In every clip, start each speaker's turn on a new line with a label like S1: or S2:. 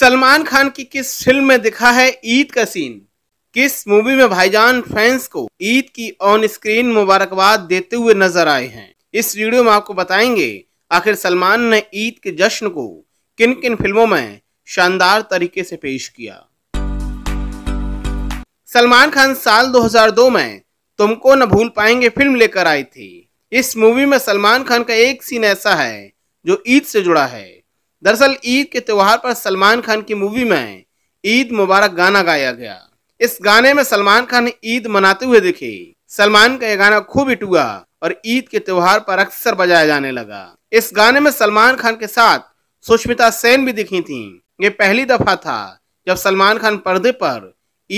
S1: सलमान खान की किस फिल्म में दिखा है ईद का सीन किस मूवी में भाईजान फैंस को ईद की ऑन स्क्रीन मुबारकबाद देते हुए नजर आए हैं इस वीडियो में आपको बताएंगे आखिर सलमान ने ईद के जश्न को किन किन फिल्मों में शानदार तरीके से पेश किया सलमान खान साल 2002 में तुमको न भूल पाएंगे फिल्म लेकर आई थी इस मूवी में सलमान खान का एक सीन ऐसा है जो ईद से जुड़ा है दरअसल ईद के त्यौहार पर सलमान खान की मूवी में ईद मुबारक गाना गाया गया इस गाने में सलमान खान ईद मनाते हुए दिखे सलमान का यह गाना खूब हिट हुआ और ईद के त्यौहार पर अक्सर बजाया जाने लगा इस गाने में सलमान खान के साथ सुष्मिता सेन भी दिखी थी ये पहली दफा था जब सलमान खान पर्दे पर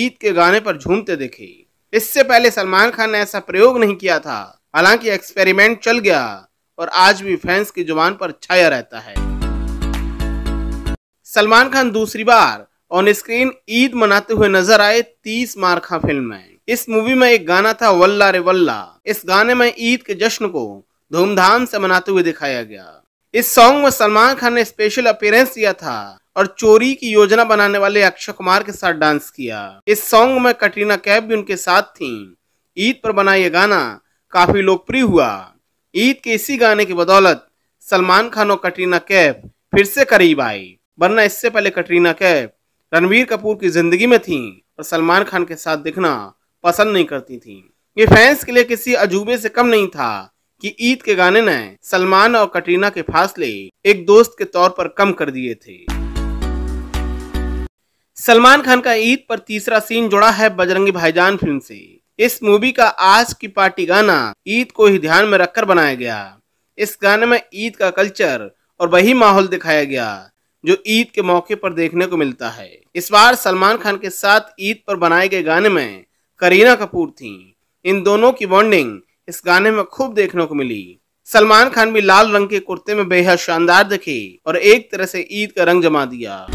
S1: ईद के गाने पर झूमते दिखे इससे पहले सलमान खान ने ऐसा प्रयोग नहीं किया था हालांकि एक्सपेरिमेंट चल गया और आज भी फैंस की जुबान पर छाया रहता है सलमान खान दूसरी बार ऑन स्क्रीन ईद मनाते हुए नजर आए तीस मारखा फिल्म में इस मूवी में एक गाना था वल्ला रे वल्ला इस गाने में ईद के जश्न को धूमधाम से मनाते हुए दिखाया गया इस सॉन्ग में सलमान खान ने स्पेशल अपीयरेंस दिया था और चोरी की योजना बनाने वाले अक्षय कुमार के साथ डांस किया इस सॉन्ग में कटरीना कैफ भी उनके साथ थी ईद पर बना ये गाना काफी लोकप्रिय हुआ ईद के इसी गाने की बदौलत सलमान खान और कटरीना कैफ फिर से करीब आई वरना इससे पहले कटरीना कैफ रणवीर कपूर की जिंदगी में थी और सलमान खान के साथ दिखना पसंद नहीं करती थी ये फैंस के लिए किसी अजूबे से कम नहीं था कि ईद के गाने ने सलमान और कटरीना के फासले एक दोस्त के तौर पर कम कर दिए थे सलमान खान का ईद पर तीसरा सीन जुड़ा है बजरंगी भाईजान फिल्म से इस मूवी का आज की पार्टी गाना ईद को ही ध्यान में रखकर बनाया गया इस गाने में ईद का कल्चर और वही माहौल दिखाया गया जो ईद के मौके पर देखने को मिलता है इस बार सलमान खान के साथ ईद पर बनाए गए गाने में करीना कपूर थी इन दोनों की बॉन्डिंग इस गाने में खूब देखने को मिली सलमान खान भी लाल रंग के कुर्ते में बेहद शानदार दिखे और एक तरह से ईद का रंग जमा दिया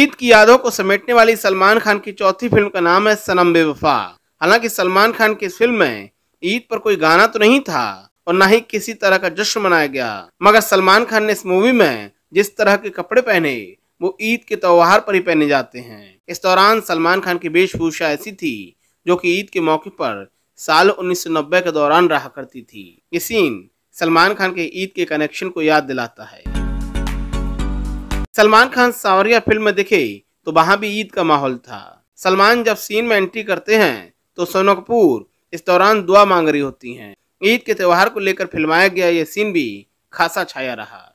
S1: ईद की यादों को समेटने वाली सलमान खान की चौथी फिल्म का नाम है सनम बेवफा हालांकि सलमान खान की इस फिल्म में ईद पर कोई गाना तो नहीं था और न ही किसी तरह का जश्न मनाया गया मगर सलमान खान ने इस मूवी में जिस तरह के कपड़े पहने वो ईद के त्योहार पर ही पहने जाते हैं इस दौरान सलमान खान की वेशभूषा ऐसी थी जो कि ईद के मौके पर साल 1990 के दौरान रहा करती थी ये सीन सलमान खान के ईद के कनेक्शन को याद दिलाता है सलमान खान सावरिया फिल्म में दिखे तो वहां भी ईद का माहौल था सलमान जब सीन में एंट्री करते हैं तो सोनकपुर कपूर इस दौरान दुआ मांग रही होती हैं ईद के त्यौहार को लेकर फिल्माया गया ये सीन भी खासा छाया रहा